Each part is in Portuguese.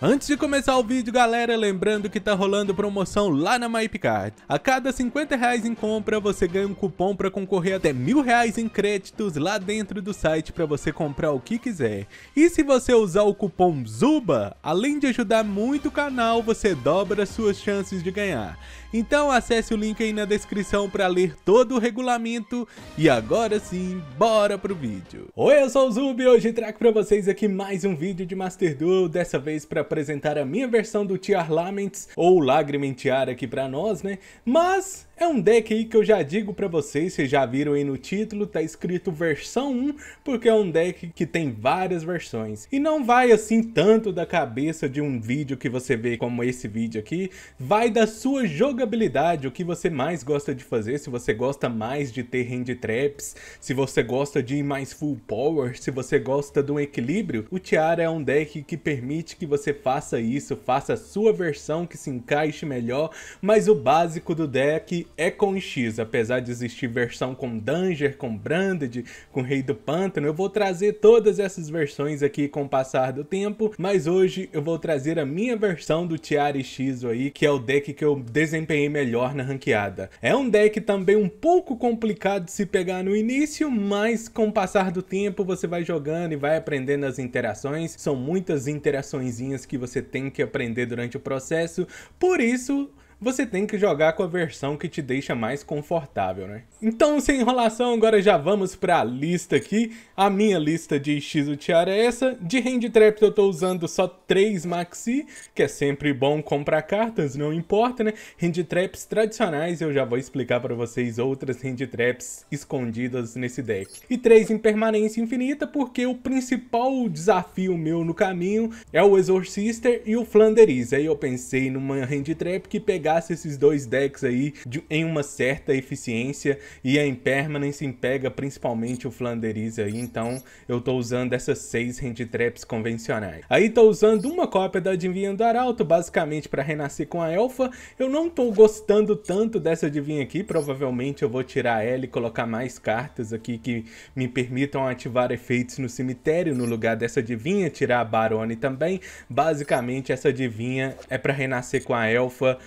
Antes de começar o vídeo, galera, lembrando que tá rolando promoção lá na MyPicard. A cada 50 reais em compra, você ganha um cupom para concorrer até mil reais em créditos lá dentro do site para você comprar o que quiser. E se você usar o cupom ZUBA, além de ajudar muito o canal, você dobra suas chances de ganhar. Então acesse o link aí na descrição para ler todo o regulamento. E agora sim, bora pro vídeo. Oi, eu sou o Zub e hoje trago para vocês aqui mais um vídeo de Master Duel, dessa vez para apresentar a minha versão do Tiar Laments, ou Lágrima em Tiara aqui para nós, né? Mas é um deck aí que eu já digo para vocês, vocês já viram aí no título, tá escrito versão 1, porque é um deck que tem várias versões. E não vai assim tanto da cabeça de um vídeo que você vê como esse vídeo aqui, vai da sua jogabilidade, o que você mais gosta de fazer, se você gosta mais de ter hand traps, se você gosta de ir mais full power, se você gosta de um equilíbrio, o Tiara é um deck que permite que você faça isso, faça a sua versão que se encaixe melhor, mas o básico do deck é com X, apesar de existir versão com Danger, com Branded, com Rei do Pântano, eu vou trazer todas essas versões aqui com o passar do tempo, mas hoje eu vou trazer a minha versão do Tiare X aí, que é o deck que eu desempenhei melhor na ranqueada. É um deck também um pouco complicado de se pegar no início, mas com o passar do tempo você vai jogando e vai aprendendo as interações, são muitas interaçõezinhas que você tem que aprender durante o processo, por isso você tem que jogar com a versão que te deixa mais confortável, né? Então, sem enrolação, agora já vamos para a lista aqui. A minha lista de x Tiara é essa. De Hand Trap eu estou usando só 3 Maxi, que é sempre bom comprar cartas, não importa, né? Hand Traps tradicionais, eu já vou explicar para vocês outras Hand Traps escondidas nesse deck. E 3 em permanência infinita, porque o principal desafio meu no caminho é o Exorcister e o Flanderiz. Aí eu pensei numa Hand Trap que pegar pegasse esses dois decks aí de, em uma certa eficiência e a Impermanence pega principalmente o Flanderize aí, então eu tô usando essas seis hand traps convencionais. Aí tô usando uma cópia da Adivinha do Arauto, basicamente para renascer com a Elfa. Eu não tô gostando tanto dessa Adivinha aqui, provavelmente eu vou tirar ela e colocar mais cartas aqui que me permitam ativar efeitos no cemitério no lugar dessa Adivinha, tirar a Barone também. Basicamente essa Adivinha é para renascer com a Elfa,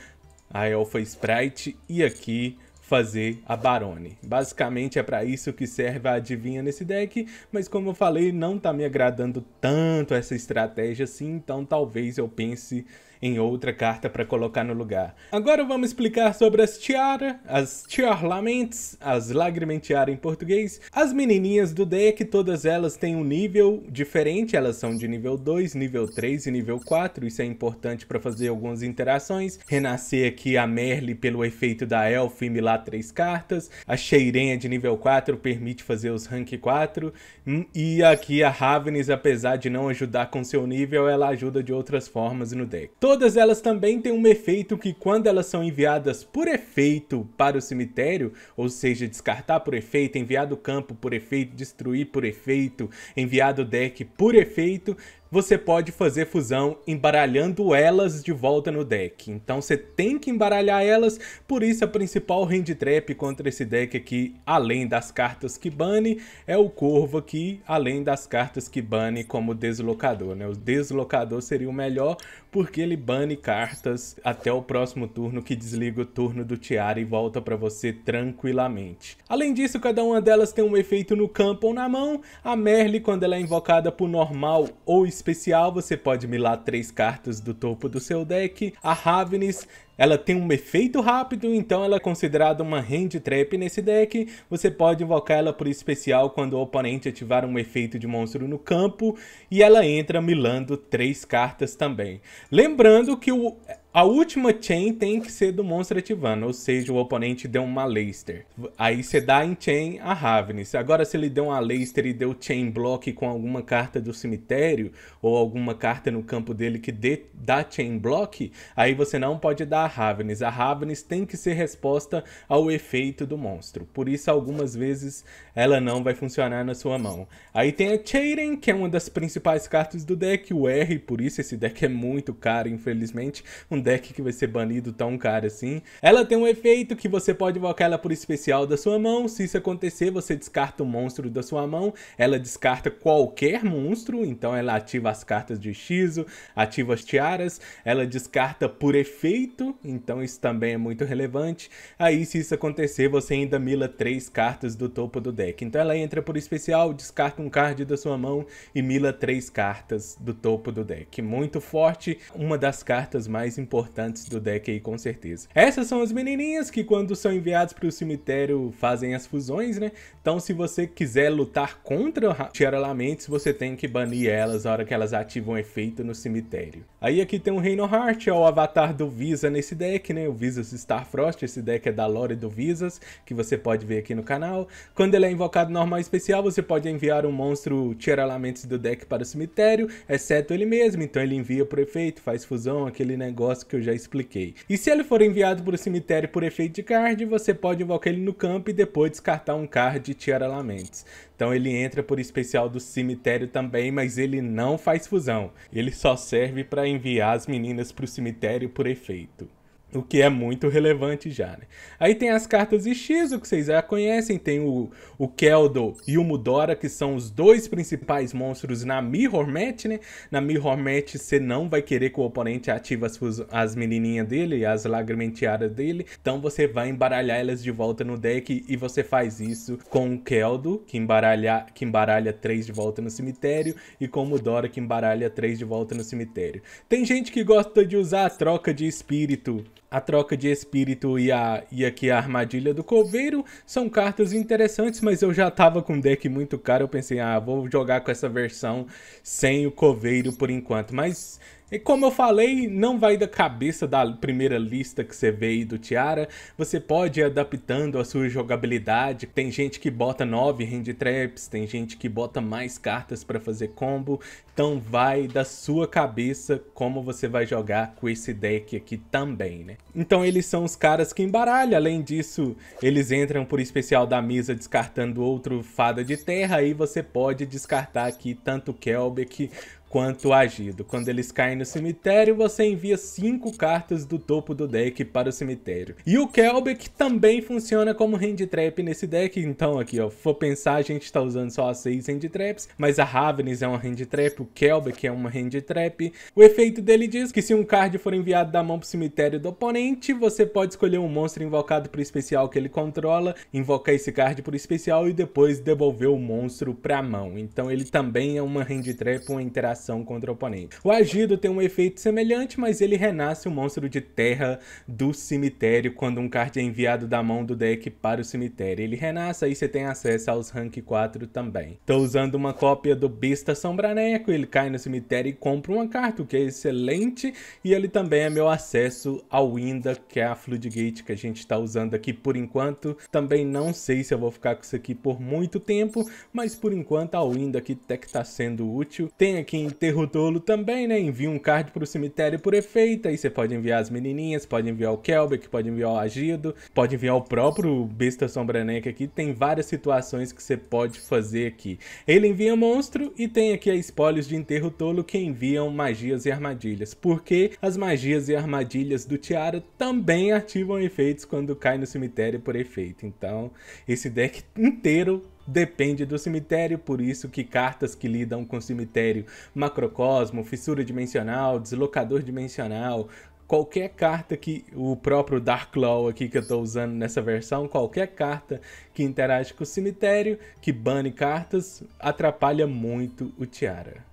a Elfa Sprite e aqui fazer a Barone. Basicamente é para isso que serve a adivinha nesse deck, mas como eu falei, não tá me agradando tanto essa estratégia assim, então talvez eu pense em outra carta para colocar no lugar. Agora vamos explicar sobre as tiara, as tiarlaments, as lagrimentiara em português. As menininhas do deck, todas elas têm um nível diferente, elas são de nível 2, nível 3 e nível 4, isso é importante para fazer algumas interações. Renascer aqui a Merle pelo efeito da Elf e milar três cartas, a Cheirenha de nível 4 permite fazer os rank 4, hum, e aqui a Ravenis, apesar de não ajudar com seu nível, ela ajuda de outras formas no deck. Todas elas também têm um efeito que quando elas são enviadas por efeito para o cemitério, ou seja, descartar por efeito, enviar do campo por efeito, destruir por efeito, enviar do deck por efeito, você pode fazer fusão embaralhando elas de volta no deck. Então você tem que embaralhar elas, por isso a principal hand trap contra esse deck aqui, além das cartas que bane, é o Corvo aqui, além das cartas que bane como deslocador. Né? O deslocador seria o melhor, porque ele bane cartas até o próximo turno que desliga o turno do tiara e volta para você tranquilamente. Além disso, cada uma delas tem um efeito no campo ou na mão. A Merle, quando ela é invocada por normal ou especial, você pode milar três cartas do topo do seu deck. A Ravenis, ela tem um efeito rápido, então ela é considerada uma hand trap nesse deck. Você pode invocar ela por especial quando o oponente ativar um efeito de monstro no campo e ela entra milando três cartas também. Lembrando que o a última chain tem que ser do monstro ativando, ou seja, o oponente deu uma Leister. Aí você dá em chain a Ravnis. Agora se ele deu uma Leister e deu chain block com alguma carta do cemitério, ou alguma carta no campo dele que dê, dá chain block, aí você não pode dar a Ravnis. A Ravnis tem que ser resposta ao efeito do monstro. Por isso algumas vezes ela não vai funcionar na sua mão. Aí tem a Chaden, que é uma das principais cartas do deck, o R, por isso esse deck é muito caro, infelizmente. Um deck que vai ser banido, tão caro cara assim. Ela tem um efeito que você pode invocar ela por especial da sua mão. Se isso acontecer, você descarta um monstro da sua mão. Ela descarta qualquer monstro, então ela ativa as cartas de hechiço, ativa as tiaras. Ela descarta por efeito, então isso também é muito relevante. Aí, se isso acontecer, você ainda mila três cartas do topo do deck. Então ela entra por especial, descarta um card da sua mão e mila três cartas do topo do deck. Muito forte, uma das cartas mais importantes importantes do deck aí com certeza. Essas são as menininhas que quando são enviadas para o cemitério fazem as fusões, né? Então se você quiser lutar contra Tiara você tem que banir elas na hora que elas ativam efeito no cemitério. Aí aqui tem o um Reino Heart, é o avatar do Visa nesse deck, né? O Visas Starfrost, esse deck é da lore do Visas, que você pode ver aqui no canal. Quando ele é invocado normal especial, você pode enviar um monstro Tiara do deck para o cemitério, exceto ele mesmo. Então ele envia para efeito, faz fusão, aquele negócio que eu já expliquei. E se ele for enviado para o cemitério por efeito de card, você pode invocar ele no campo e depois descartar um card e tirar Lamentos. Então ele entra por especial do cemitério também, mas ele não faz fusão. Ele só serve para enviar as meninas para o cemitério por efeito. O que é muito relevante já, né? Aí tem as cartas X, o que vocês já conhecem. Tem o, o Keldo e o Mudora, que são os dois principais monstros na Mirror Match, né? Na Mirror Match, você não vai querer que o oponente ative as, as menininhas dele, as lagrimenteadas dele. Então você vai embaralhar elas de volta no deck e você faz isso com o Keldo, que embaralha, que embaralha três de volta no cemitério, e com o Mudora, que embaralha três de volta no cemitério. Tem gente que gosta de usar a troca de espírito a Troca de Espírito e, a, e aqui a Armadilha do Coveiro são cartas interessantes, mas eu já tava com um deck muito caro, eu pensei, ah, vou jogar com essa versão sem o Coveiro por enquanto. Mas e como eu falei, não vai da cabeça da primeira lista que você veio do Tiara, você pode ir adaptando a sua jogabilidade. Tem gente que bota 9 hand traps, tem gente que bota mais cartas para fazer combo, então vai da sua cabeça como você vai jogar com esse deck aqui também, né? Então eles são os caras que embaralham, além disso, eles entram por especial da mesa descartando outro fada de terra, aí você pode descartar aqui tanto Kelbeck quanto agido. Quando eles caem no cemitério, você envia 5 cartas do topo do deck para o cemitério. E o Kelbeck também funciona como hand trap nesse deck, então aqui ó, for pensar a gente está usando só as 6 hand traps, mas a Ravenis é uma hand trap, o Kelbeck é uma hand trap. O efeito dele diz que se um card for enviado da mão para o cemitério do oponente, você pode escolher um monstro invocado para o especial que ele controla, invocar esse card para o especial e depois devolver o monstro para a mão. Então ele também é uma hand trap, uma interação ação contra o oponente. O agido tem um efeito semelhante, mas ele renasce um monstro de terra do cemitério quando um card é enviado da mão do deck para o cemitério. Ele renasce e você tem acesso aos rank 4 também. Tô usando uma cópia do Bista Sombraneco, ele cai no cemitério e compra uma carta, o que é excelente, e ele também é meu acesso ao Winda, que é a Floodgate que a gente está usando aqui por enquanto. Também não sei se eu vou ficar com isso aqui por muito tempo, mas por enquanto a Winda aqui até que está sendo útil. Tem aqui em do Tolo também, né? Envia um card pro cemitério por efeito. Aí você pode enviar as menininhas, pode enviar o Kelbeck, pode enviar o Agido, pode enviar o próprio Besta Sombraneca aqui. Tem várias situações que você pode fazer aqui. Ele envia monstro e tem aqui a espólios de Enterro Tolo que enviam magias e armadilhas. Porque as magias e armadilhas do Tiara também ativam efeitos quando cai no cemitério por efeito. Então, esse deck inteiro depende do cemitério, por isso que cartas que lidam com cemitério, macrocosmo, fissura dimensional, deslocador dimensional, qualquer carta que o próprio Dark Law aqui que eu estou usando nessa versão, qualquer carta que interage com o cemitério, que bane cartas, atrapalha muito o Tiara.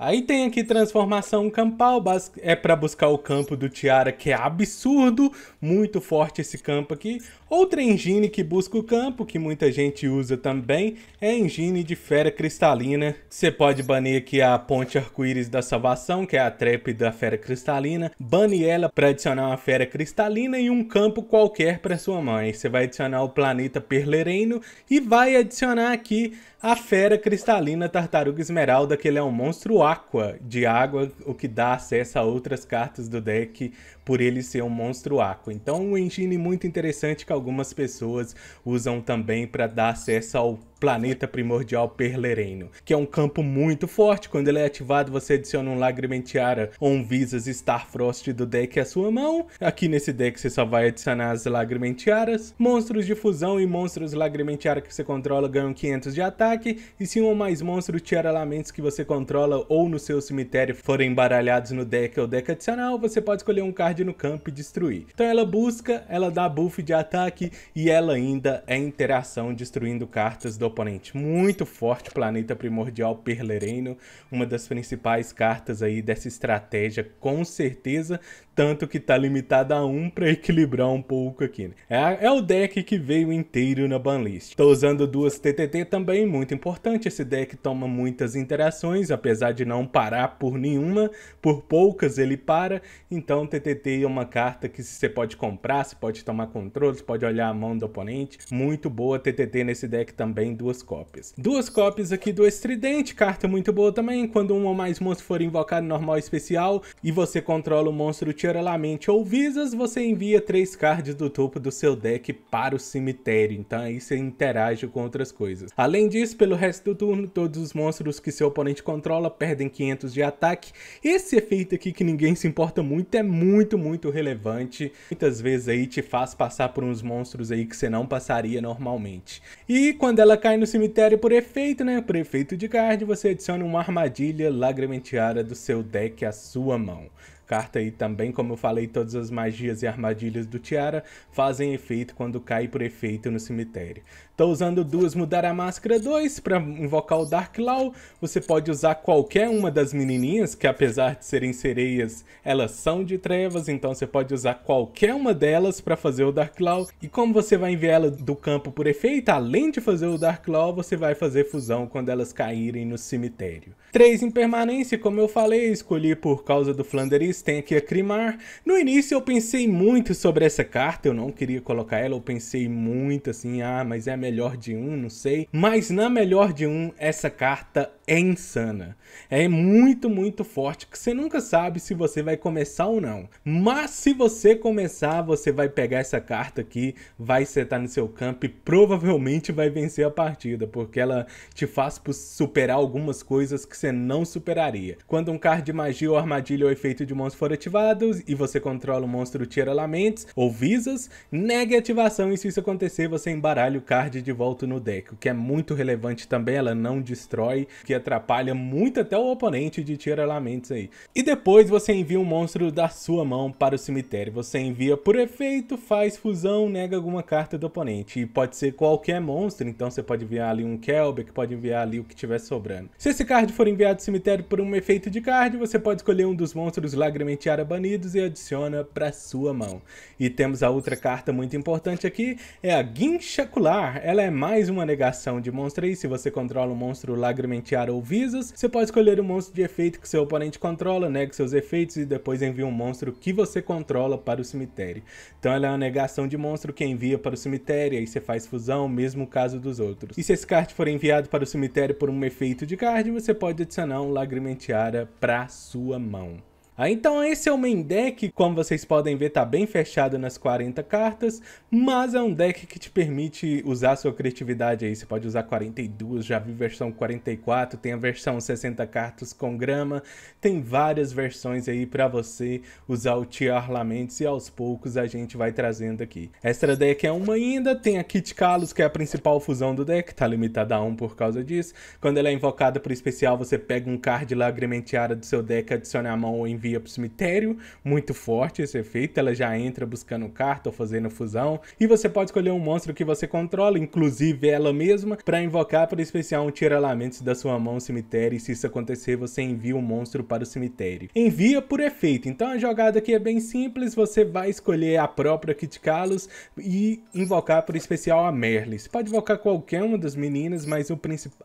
Aí tem aqui transformação campal, é para buscar o campo do Tiara, que é absurdo, muito forte esse campo aqui. Outra engine que busca o campo, que muita gente usa também, é a engine de fera cristalina. Você pode banir aqui a ponte arco-íris da salvação, que é a trap da fera cristalina. Bane ela para adicionar uma fera cristalina e um campo qualquer para sua mãe. Você vai adicionar o planeta Perlereno e vai adicionar aqui a fera cristalina tartaruga esmeralda, que ele é um monstro aqua de água, o que dá acesso a outras cartas do deck por ele ser um monstro aqua. Então, um engine muito interessante que algumas pessoas usam também para dar acesso ao planeta primordial Perlereno, que é um campo muito forte. Quando ele é ativado, você adiciona um Lagrimentiara ou um Visas Starfrost do deck à sua mão. Aqui nesse deck você só vai adicionar as Lagrimentiaras. Monstros de fusão e monstros Lagrimentiara que você controla ganham 500 de ataque. E se um ou mais monstros Tiara Lamentos que você controla ou no seu cemitério forem baralhados no deck ou deck adicional, você pode escolher um card no campo e destruir. Então ela busca, ela dá buff de ataque e ela ainda é interação destruindo cartas do oponente. Muito forte, Planeta Primordial Perlereno, uma das principais cartas aí dessa estratégia, com certeza. Tanto que tá limitada a um para equilibrar um pouco aqui. Né? É, é, o deck que veio inteiro na banlist. Tô usando duas TTT também, muito importante. Esse deck toma muitas interações, apesar de não parar por nenhuma, por poucas ele para. Então TTT é uma carta que você pode comprar, você pode tomar controle, você pode olhar a mão do oponente. Muito boa TTT nesse deck também duas cópias. Duas cópias aqui do Estridente, carta muito boa também, quando um ou mais monstros for invocado normal especial e você controla o monstro Tiralamente ou Visas, você envia três cards do topo do seu deck para o cemitério, então aí você interage com outras coisas. Além disso, pelo resto do turno, todos os monstros que seu oponente controla perdem 500 de ataque. Esse efeito aqui que ninguém se importa muito é muito, muito relevante. Muitas vezes aí te faz passar por uns monstros aí que você não passaria normalmente. E quando ela cai no cemitério por efeito, né? Por efeito de card, você adiciona uma armadilha lagrimenteada do seu deck à sua mão. Carta aí também, como eu falei, todas as magias e armadilhas do Tiara fazem efeito quando cai por efeito no cemitério. Estou tá usando duas mudar a máscara 2 para invocar o Dark Law. Você pode usar qualquer uma das menininhas, que apesar de serem sereias, elas são de trevas, então você pode usar qualquer uma delas para fazer o Dark Law. E como você vai enviar ela do campo por efeito, além de fazer o Dark Law, você vai fazer fusão quando elas caírem no cemitério. 3 em permanência, como eu falei, escolhi por causa do Flanderis, tem aqui a Crimar. No início eu pensei muito sobre essa carta, eu não queria colocar ela, eu pensei muito assim, ah, mas é melhor melhor de um, não sei. Mas na melhor de um, essa carta é insana. É muito, muito forte que você nunca sabe se você vai começar ou não. Mas se você começar, você vai pegar essa carta aqui, vai setar no seu campo e provavelmente vai vencer a partida, porque ela te faz superar algumas coisas que você não superaria. Quando um card de magia ou armadilha ou efeito de monstro for ativados e você controla o monstro Tira Lamentes ou Visas, negue a ativação e se isso acontecer, você embaralha o card de volta no deck, o que é muito relevante também, ela não destrói, que atrapalha muito até o oponente de tirar lamentos aí. E depois você envia um monstro da sua mão para o cemitério. Você envia por efeito, faz fusão, nega alguma carta do oponente. E pode ser qualquer monstro, então você pode enviar ali um Kelbeck, pode enviar ali o que tiver sobrando. Se esse card for enviado ao cemitério por um efeito de card, você pode escolher um dos monstros lagramenteara banidos e adiciona para sua mão. E temos a outra carta muito importante aqui, é a Guinchacular. Ela é mais uma negação de monstro aí, se você controla um monstro lagramenteara ou Visas, você pode escolher o um monstro de efeito que seu oponente controla, nega seus efeitos e depois envia um monstro que você controla para o cemitério. Então ela é uma negação de monstro que envia para o cemitério, aí você faz fusão, mesmo caso dos outros. E se esse card for enviado para o cemitério por um efeito de card, você pode adicionar um Lagrimentiara para sua mão. Ah, então esse é o main deck, como vocês podem ver tá bem fechado nas 40 cartas, mas é um deck que te permite usar sua criatividade aí, você pode usar 42, já vi versão 44, tem a versão 60 cartas com grama, tem várias versões aí para você usar o Tiar Lamentos e aos poucos a gente vai trazendo aqui. Extra deck é uma ainda, tem a Kit Kalos que é a principal fusão do deck, tá limitada a 1 por causa disso, quando ela é invocada por especial você pega um card lagrimentiara do seu deck, adiciona a mão ou envia para pro cemitério, muito forte esse efeito, ela já entra buscando carta ou fazendo fusão, e você pode escolher um monstro que você controla, inclusive ela mesma, para invocar para especial um tira-lamentos da sua mão cemitério, e se isso acontecer, você envia um monstro para o cemitério. Envia por efeito, então a jogada aqui é bem simples, você vai escolher a própria Kit Kalos e invocar por especial a Merle. Você pode invocar qualquer uma das meninas, mas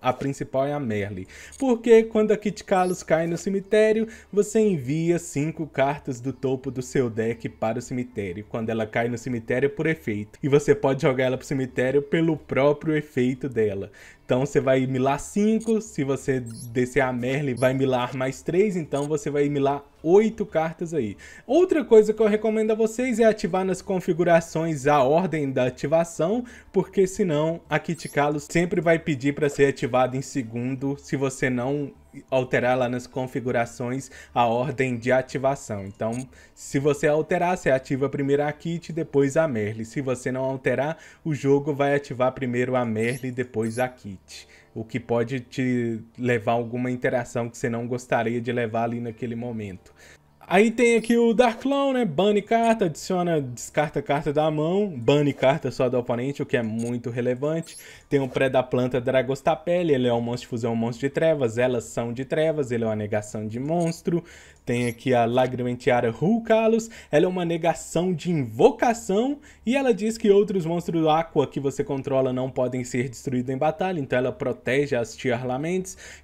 a principal é a Merle. Porque quando a Kit Kalos cai no cemitério, você envia envia cinco cartas do topo do seu deck para o cemitério, quando ela cai no cemitério por efeito, e você pode jogar ela para o cemitério pelo próprio efeito dela. Então você vai milar 5, se você descer a Merlin vai milar mais 3, então você vai milar 8 cartas aí. Outra coisa que eu recomendo a vocês é ativar nas configurações a ordem da ativação, porque senão a Kit Kalos sempre vai pedir para ser ativada em segundo se você não alterar lá nas configurações a ordem de ativação. Então, se você alterar, você ativa primeiro a Kit, depois a Merle. Se você não alterar, o jogo vai ativar primeiro a Merle, depois a Kit limite, o que pode te levar a alguma interação que você não gostaria de levar ali naquele momento. Aí tem aqui o Dark Clown, né? Bane carta, adiciona, descarta carta da mão, bane carta só do oponente, o que é muito relevante. Tem o Pré da Planta Dragostapele, ele é um monstro de fusão, um monstro de trevas, elas são de trevas, ele é uma negação de monstro. Tem aqui a Lagramenteara Hulkalos, ela é uma negação de invocação e ela diz que outros monstros aqua que você controla não podem ser destruídos em batalha, então ela protege as Tier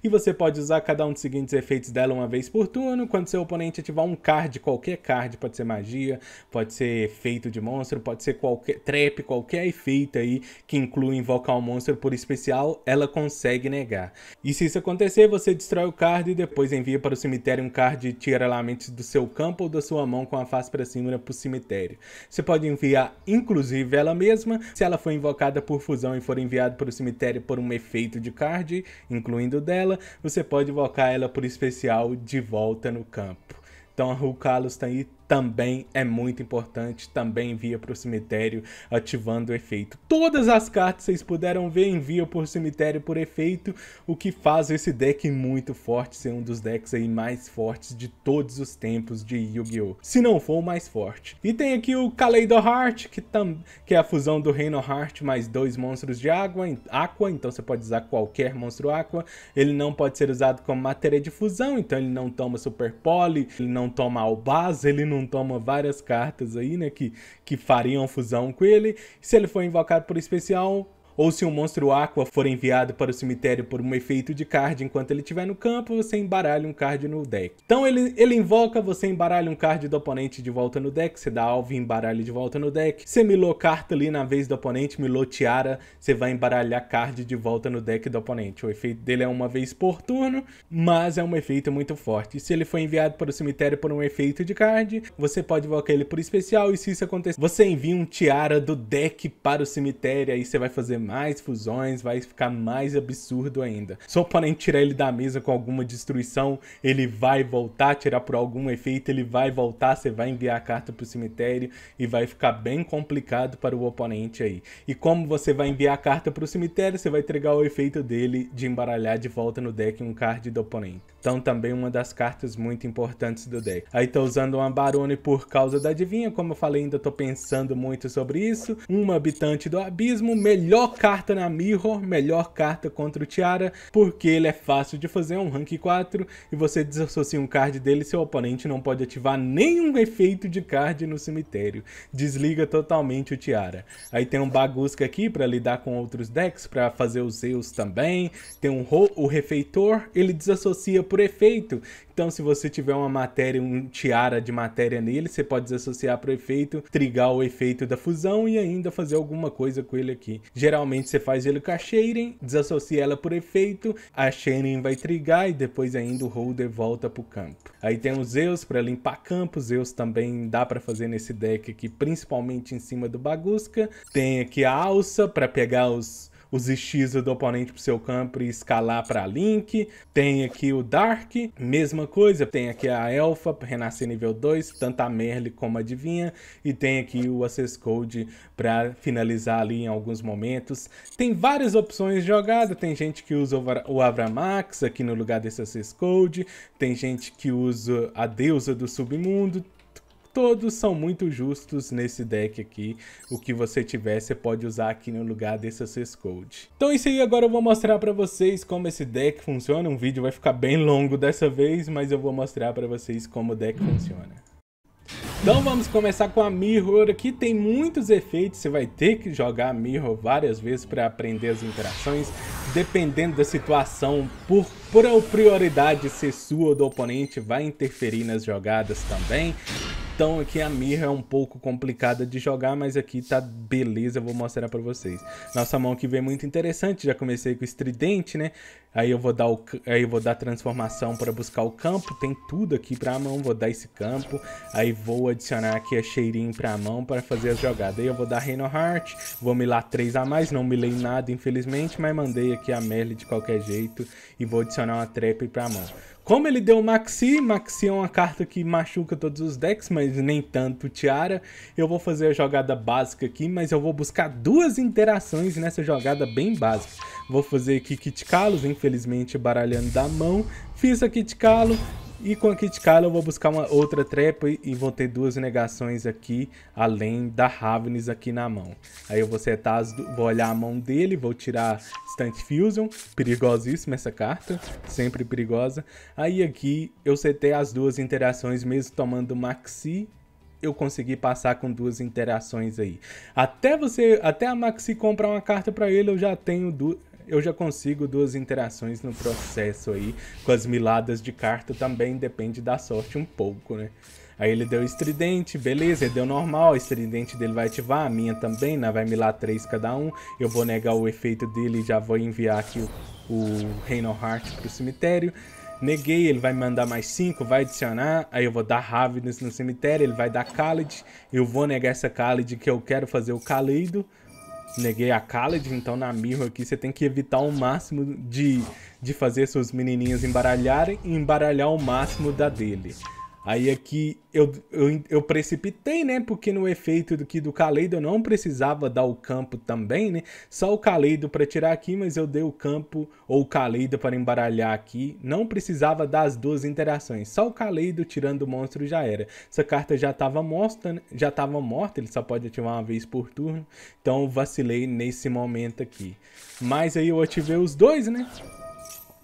e você pode usar cada um dos seguintes efeitos dela uma vez por turno, quando seu oponente ativar um card, qualquer card, pode ser magia, pode ser efeito de monstro, pode ser qualquer trap, qualquer efeito aí que inclui invocar um monstro por especial, ela consegue negar. E se isso acontecer, você destrói o card e depois envia para o cemitério um card de lamente do seu campo ou da sua mão com a face para cima né, para o cemitério. Você pode enviar, inclusive, ela mesma, se ela for invocada por fusão e for enviada para o cemitério por um efeito de card, incluindo dela, você pode invocar ela por especial de volta no campo. Então a Rukalos está aí também é muito importante, também envia para o cemitério ativando o efeito. Todas as cartas vocês puderam ver envia por cemitério por efeito, o que faz esse deck muito forte, ser um dos decks aí mais fortes de todos os tempos de Yu-Gi-Oh! Se não for o mais forte. E tem aqui o Kaleido Heart, que, tam, que é a fusão do Reino Heart mais dois monstros de água, aqua, então você pode usar qualquer monstro aqua. Ele não pode ser usado como matéria de fusão, então ele não toma Super Poly, ele não toma Albaz, ele não não toma várias cartas aí, né? Que, que fariam fusão com ele. Se ele for invocado por especial, ou se um monstro aqua for enviado para o cemitério por um efeito de card enquanto ele estiver no campo, você embaralha um card no deck. Então ele, ele invoca, você embaralha um card do oponente de volta no deck, você dá alvo e embaralha de volta no deck. Você milou carta ali na vez do oponente, milou tiara, você vai embaralhar card de volta no deck do oponente. O efeito dele é uma vez por turno, mas é um efeito muito forte. se ele for enviado para o cemitério por um efeito de card, você pode invocar ele por especial e se isso acontecer, você envia um tiara do deck para o cemitério, aí você vai fazer mais fusões, vai ficar mais absurdo ainda. Só para tirar ele da mesa com alguma destruição, ele vai voltar, tirar por algum efeito, ele vai voltar, você vai enviar a carta para o cemitério e vai ficar bem complicado para o oponente aí. E como você vai enviar a carta para o cemitério, você vai entregar o efeito dele de embaralhar de volta no deck um card do oponente. Então também uma das cartas muito importantes do deck. Aí tô usando uma Barone por causa da adivinha, como eu falei, ainda tô pensando muito sobre isso. Uma habitante do abismo, melhor carta na Mirror, melhor carta contra o Tiara, porque ele é fácil de fazer, é um rank 4, e você desassocia um card dele, seu oponente não pode ativar nenhum efeito de card no cemitério. Desliga totalmente o Tiara. Aí tem um Bagusca aqui para lidar com outros decks, para fazer os Zeus também. Tem um o Refeitor, ele desassocia por efeito, então, se você tiver uma matéria, um tiara de matéria nele, você pode desassociar para o efeito, trigar o efeito da fusão e ainda fazer alguma coisa com ele aqui. Geralmente você faz ele com a Shaden, desassocia ela por efeito, a Shaden vai trigar e depois ainda o holder volta para o campo. Aí tem o Zeus para limpar campo, Zeus também dá para fazer nesse deck aqui, principalmente em cima do Bagusca. Tem aqui a alça para pegar os os X do oponente pro seu campo e escalar para Link. Tem aqui o Dark, mesma coisa. Tem aqui a Elfa, renascer nível 2, tanto a Merle como a Divinha. E tem aqui o Access Code para finalizar ali em alguns momentos. Tem várias opções de jogada. Tem gente que usa o Avramax aqui no lugar desse Access Code. Tem gente que usa a deusa do submundo. Todos são muito justos nesse deck aqui. O que você tiver, você pode usar aqui no lugar desse Access Code. Então é isso aí, agora eu vou mostrar pra vocês como esse deck funciona. Um vídeo vai ficar bem longo dessa vez, mas eu vou mostrar pra vocês como o deck funciona. Então vamos começar com a Mirror, aqui tem muitos efeitos, você vai ter que jogar a Mirror várias vezes para aprender as interações, dependendo da situação, por por a prioridade ser sua ou do oponente, vai interferir nas jogadas também. Então aqui a mirra é um pouco complicada de jogar, mas aqui tá beleza, vou mostrar pra vocês. Nossa mão aqui vem muito interessante, já comecei com o estridente, né? Aí eu vou dar, o, aí eu vou dar transformação pra buscar o campo, tem tudo aqui pra mão, vou dar esse campo. Aí vou adicionar aqui a cheirinho pra mão pra fazer as jogadas. Aí eu vou dar reino Heart, vou milar 3 a mais, não milei nada infelizmente, mas mandei aqui a Merle de qualquer jeito e vou adicionar adicionar uma trap pra mão. Como ele deu Maxi, Maxi é uma carta que machuca todos os decks, mas nem tanto Tiara. Eu vou fazer a jogada básica aqui, mas eu vou buscar duas interações nessa jogada bem básica. Vou fazer aqui Kit Kalos, infelizmente baralhando da mão. Fiz a Kit Kalos, e com a Kit Kyle eu vou buscar uma outra trepa e vou ter duas negações aqui, além da Ravens aqui na mão. Aí eu vou setar, as vou olhar a mão dele, vou tirar Stunt Fusion, perigosíssima essa carta, sempre perigosa. Aí aqui eu setei as duas interações, mesmo tomando Maxi eu consegui passar com duas interações aí. Até você, até a Maxi comprar uma carta para ele, eu já tenho duas eu já consigo duas interações no processo aí, com as miladas de carta também depende da sorte um pouco, né? Aí ele deu estridente, beleza, ele deu normal, o estridente dele vai ativar, a minha também, né? vai milar três cada um, eu vou negar o efeito dele e já vou enviar aqui o, o para pro cemitério. Neguei, ele vai mandar mais 5, vai adicionar, aí eu vou dar Ravenous no cemitério, ele vai dar Khalid, eu vou negar essa Khalid que eu quero fazer o Caleido neguei a Khaled, então na mirro aqui você tem que evitar o máximo de, de fazer seus menininhos embaralharem e embaralhar o máximo da dele. Aí aqui eu, eu, eu, precipitei, né? Porque no efeito do que do Kaleido eu não precisava dar o campo também, né? Só o Kaleido para tirar aqui, mas eu dei o campo ou o Kaleido para embaralhar aqui. Não precisava das duas interações. Só o Kaleido tirando o monstro já era. Essa carta já estava morta, né? já estava morta, ele só pode ativar uma vez por turno. Então vacilei nesse momento aqui. Mas aí eu ativei os dois, né?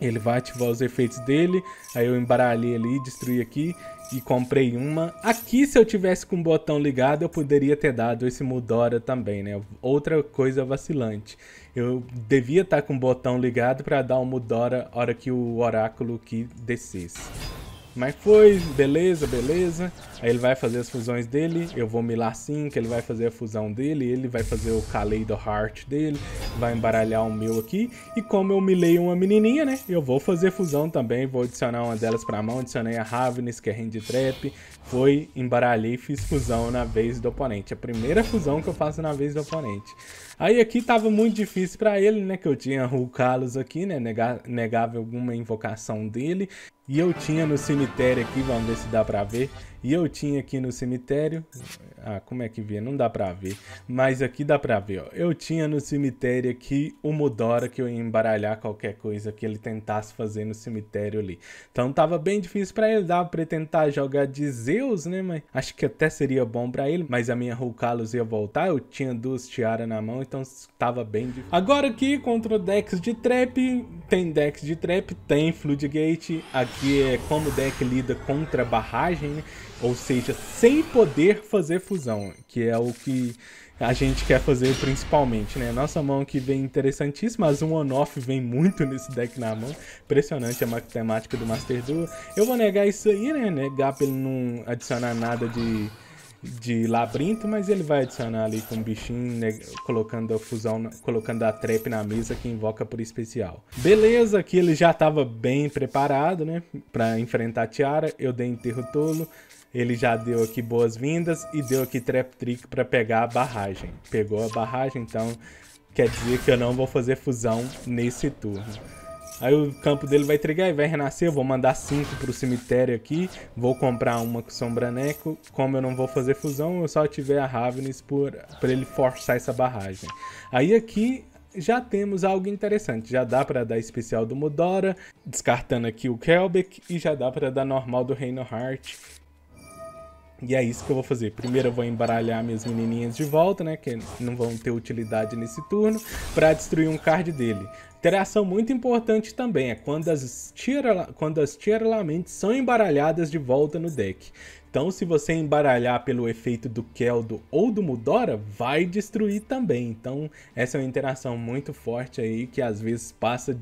Ele vai ativar os efeitos dele, aí eu embaralhei ali, destruí aqui e comprei uma. Aqui, se eu tivesse com o botão ligado, eu poderia ter dado esse Mudora também, né? Outra coisa vacilante. Eu devia estar tá com o botão ligado para dar o um Mudora hora que o oráculo que descesse. Mas foi, beleza, beleza. Aí ele vai fazer as fusões dele, eu vou milar sim, que ele vai fazer a fusão dele, ele vai fazer o Kaleido Heart dele, vai embaralhar o meu aqui. E como eu milei uma menininha, né, eu vou fazer fusão também, vou adicionar uma delas pra mão, adicionei a Ravnis, que é hand trap, foi embaralhei e fiz fusão na vez do oponente. A primeira fusão que eu faço na vez do oponente. Aí aqui tava muito difícil para ele, né? Que eu tinha o Carlos aqui, né? negava alguma invocação dele. E eu tinha no cemitério aqui, vamos ver se dá pra ver. E eu tinha aqui no cemitério. Ah, como é que via? Não dá pra ver. Mas aqui dá pra ver, ó. Eu tinha no cemitério aqui o Mudora que eu ia embaralhar qualquer coisa que ele tentasse fazer no cemitério ali. Então tava bem difícil pra ele. Dava pra ele tentar jogar de Zeus, né? Mas acho que até seria bom pra ele. Mas a minha Rukalos ia voltar. Eu tinha duas tiaras na mão, então tava bem difícil. Agora aqui contra decks de trap. Tem decks de trap, tem Floodgate. Aqui é como o deck lida contra barragem, né? ou seja, sem poder fazer fusão, que é o que a gente quer fazer principalmente, né? Nossa mão que vem interessantíssima, mas um on-off vem muito nesse deck na mão. Impressionante a matemática do Master Duel. Eu vou negar isso aí, né? Negar pelo ele não adicionar nada de, de labirinto, mas ele vai adicionar ali com o bichinho, né? colocando a fusão, colocando a trap na mesa que invoca por especial. Beleza, que ele já estava bem preparado, né? para enfrentar a Tiara, eu dei enterro tolo. Ele já deu aqui boas-vindas e deu aqui trap trick para pegar a barragem. Pegou a barragem, então quer dizer que eu não vou fazer fusão nesse turno. Aí o campo dele vai trigar e vai renascer. Eu vou mandar 5 pro cemitério aqui. Vou comprar uma com Sombraneco. Como eu não vou fazer fusão, eu só tiver a Ravenis por, por ele forçar essa barragem. Aí aqui já temos algo interessante. Já dá para dar especial do Mudora, descartando aqui o Kelbeck, e já dá para dar normal do Reino Heart e é isso que eu vou fazer. Primeiro eu vou embaralhar minhas menininhas de volta, né? Que não vão ter utilidade nesse turno. para destruir um card dele. Interação muito importante também é quando as, tira, quando as tiralamentes são embaralhadas de volta no deck. Então, se você embaralhar pelo efeito do Keldo ou do Mudora, vai destruir também. Então, essa é uma interação muito forte aí que às vezes passa,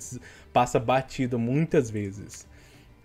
passa batido muitas vezes.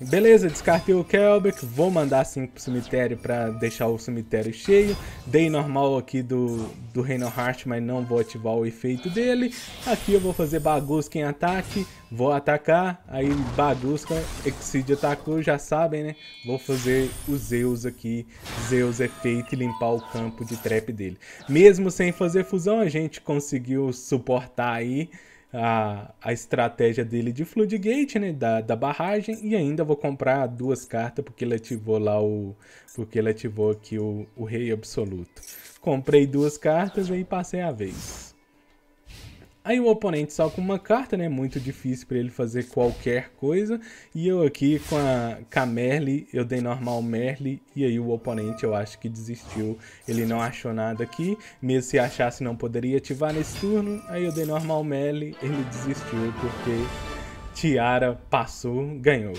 Beleza, descartei o Kelbeck, vou mandar 5 pro cemitério para deixar o cemitério cheio. Dei normal aqui do, do Reino Heart, mas não vou ativar o efeito dele. Aqui eu vou fazer Bagusca em ataque, vou atacar, aí Bagusca, Exceed atacou, já sabem, né? Vou fazer o Zeus aqui, Zeus efeito e limpar o campo de trap dele. Mesmo sem fazer fusão, a gente conseguiu suportar aí a, a estratégia dele de floodgate, né, da, da barragem, e ainda vou comprar duas cartas porque ele ativou lá o porque ele ativou aqui o, o rei absoluto. Comprei duas cartas e passei a vez. Aí o oponente só com uma carta, né? Muito difícil para ele fazer qualquer coisa. E eu aqui com a, com a Merle, eu dei normal Merle. E aí o oponente eu acho que desistiu. Ele não achou nada aqui. Mesmo se achasse não poderia ativar nesse turno. Aí eu dei normal Merle. Ele desistiu porque Tiara passou, ganhou.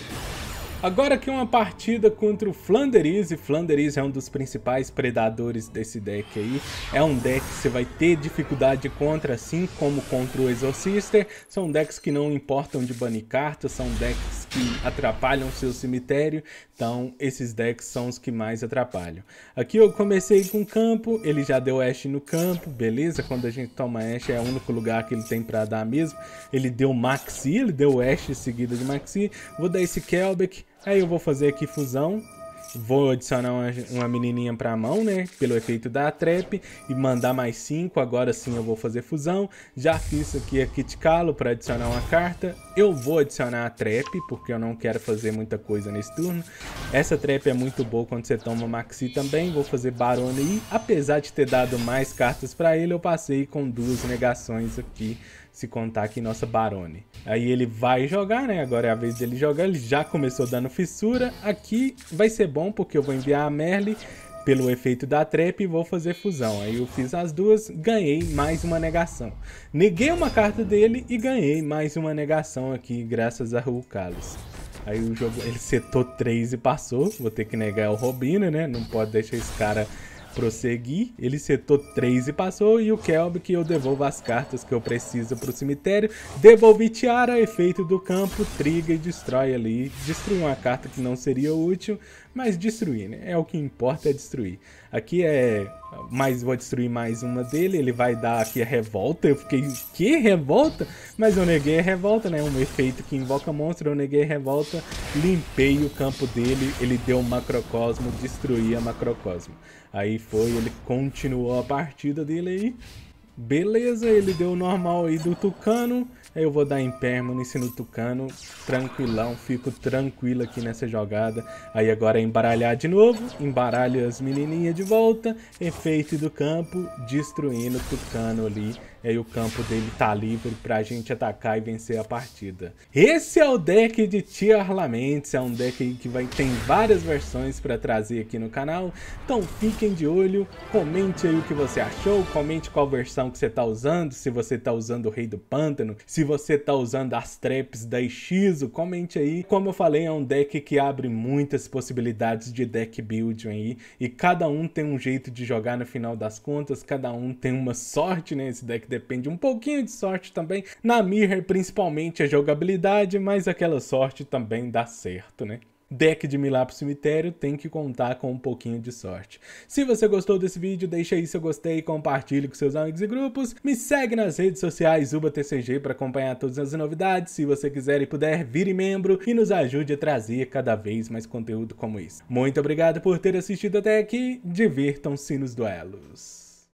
Agora que uma partida contra o Flanderize, Flanderize é um dos principais predadores desse deck aí, é um deck que você vai ter dificuldade contra, assim como contra o Exorcister, são decks que não importam de banir cartas, são decks que atrapalham seu cemitério, então esses decks são os que mais atrapalham. Aqui eu comecei com campo, ele já deu Ash no campo, beleza, quando a gente toma Ash, é o único lugar que ele tem pra dar mesmo, ele deu Maxi, ele deu Ashe seguida de Maxi, vou dar esse Kelbeck, Aí eu vou fazer aqui fusão. Vou adicionar uma, uma menininha pra mão, né? Pelo efeito da trap. E mandar mais 5. Agora sim eu vou fazer fusão. Já fiz aqui a Kit Calo pra adicionar uma carta. Eu vou adicionar a trap, porque eu não quero fazer muita coisa nesse turno. Essa trap é muito boa quando você toma Maxi também. Vou fazer Barone. E apesar de ter dado mais cartas pra ele, eu passei com duas negações aqui se contar aqui nossa Barone. Aí ele vai jogar, né? Agora é a vez dele jogar. Ele já começou dando fissura. Aqui vai ser bom porque eu vou enviar a Merle pelo efeito da trap e vou fazer fusão. Aí eu fiz as duas, ganhei mais uma negação. Neguei uma carta dele e ganhei mais uma negação aqui, graças a Rukalis. Aí o jogo, ele setou 3 e passou. Vou ter que negar o Robina, né? Não pode deixar esse cara prosseguir. ele setou 3 e passou, e o Kelb que eu devolvo as cartas que eu preciso pro cemitério. Devolvi Tiara, efeito do campo, triga e destrói ali. Destruí uma carta que não seria útil, mas destruir, né? É o que importa é destruir. Aqui é... Mas vou destruir mais uma dele, ele vai dar aqui a revolta. Eu fiquei, que revolta? Mas eu neguei a revolta, né? Um efeito que invoca monstro, eu neguei a revolta. Limpei o campo dele, ele deu macrocosmo, destruí a macrocosmo. Aí foi, ele continuou a partida dele aí. Beleza, ele deu o normal aí do Tucano. Aí eu vou dar em permanence no Tucano. Tranquilão, fico tranquilo aqui nessa jogada. Aí agora é embaralhar de novo. embaralha as menininhas de volta. Efeito do campo, destruindo o Tucano ali aí o campo dele tá livre pra gente atacar e vencer a partida. Esse é o deck de Tier Laments, é um deck que vai, tem várias versões para trazer aqui no canal. Então fiquem de olho, comente aí o que você achou, comente qual versão que você tá usando, se você tá usando o Rei do Pântano, se você tá usando as traps da Ixizo, comente aí. Como eu falei, é um deck que abre muitas possibilidades de deck building aí, e cada um tem um jeito de jogar no final das contas, cada um tem uma sorte nesse né, deck depende um pouquinho de sorte também. Na Mirror, principalmente, a jogabilidade, mas aquela sorte também dá certo, né? deck de Milá pro cemitério tem que contar com um pouquinho de sorte. Se você gostou desse vídeo, deixa aí seu gostei, e compartilhe com seus amigos e grupos, me segue nas redes sociais UbaTCG para acompanhar todas as novidades, se você quiser e puder, vire membro e nos ajude a trazer cada vez mais conteúdo como esse. Muito obrigado por ter assistido até aqui, divirtam-se nos duelos.